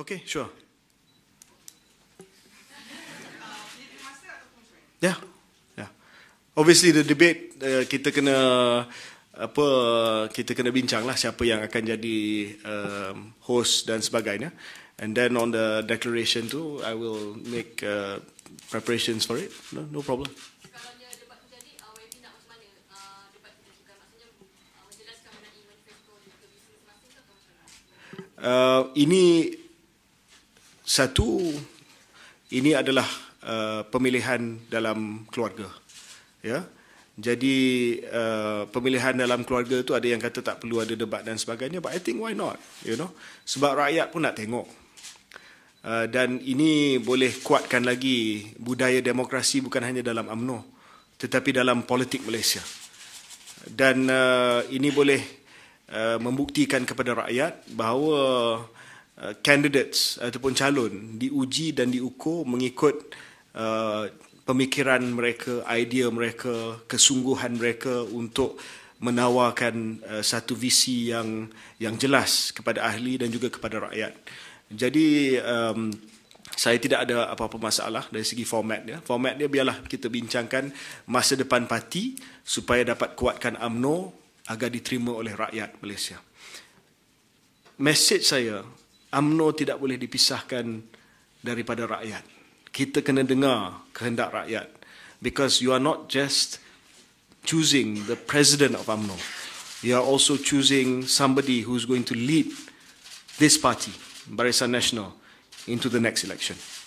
Okay, sure. Yeah, yeah. Obviously the debate uh, kita kena apa kita kena bincang lah siapa yang akan jadi um, host dan sebagainya. And then on the declaration too, I will make uh, preparations for it. No, no problem. Uh, uh, uh, uh, ini satu ini adalah uh, pemilihan dalam keluarga ya jadi uh, pemilihan dalam keluarga itu ada yang kata tak perlu ada debat dan sebagainya but i think why not you know sebab rakyat pun nak tengok Uh, dan ini boleh kuatkan lagi budaya demokrasi bukan hanya dalam UMNO tetapi dalam politik Malaysia dan uh, ini boleh uh, membuktikan kepada rakyat bahawa uh, Uh, candidates ataupun calon diuji dan diukur mengikut uh, pemikiran mereka, idea mereka, kesungguhan mereka untuk menawarkan uh, satu visi yang yang jelas kepada ahli dan juga kepada rakyat. Jadi um, saya tidak ada apa-apa masalah dari segi formatnya. Formatnya biarlah kita bincangkan masa depan parti supaya dapat kuatkan AMNO agar diterima oleh rakyat Malaysia. Message saya UMNO tidak boleh dipisahkan daripada rakyat. Kita kena dengar kehendak rakyat. Because you are not just choosing the president of UMNO. You are also choosing somebody who is going to lead this party, Barisan Nasional, into the next election.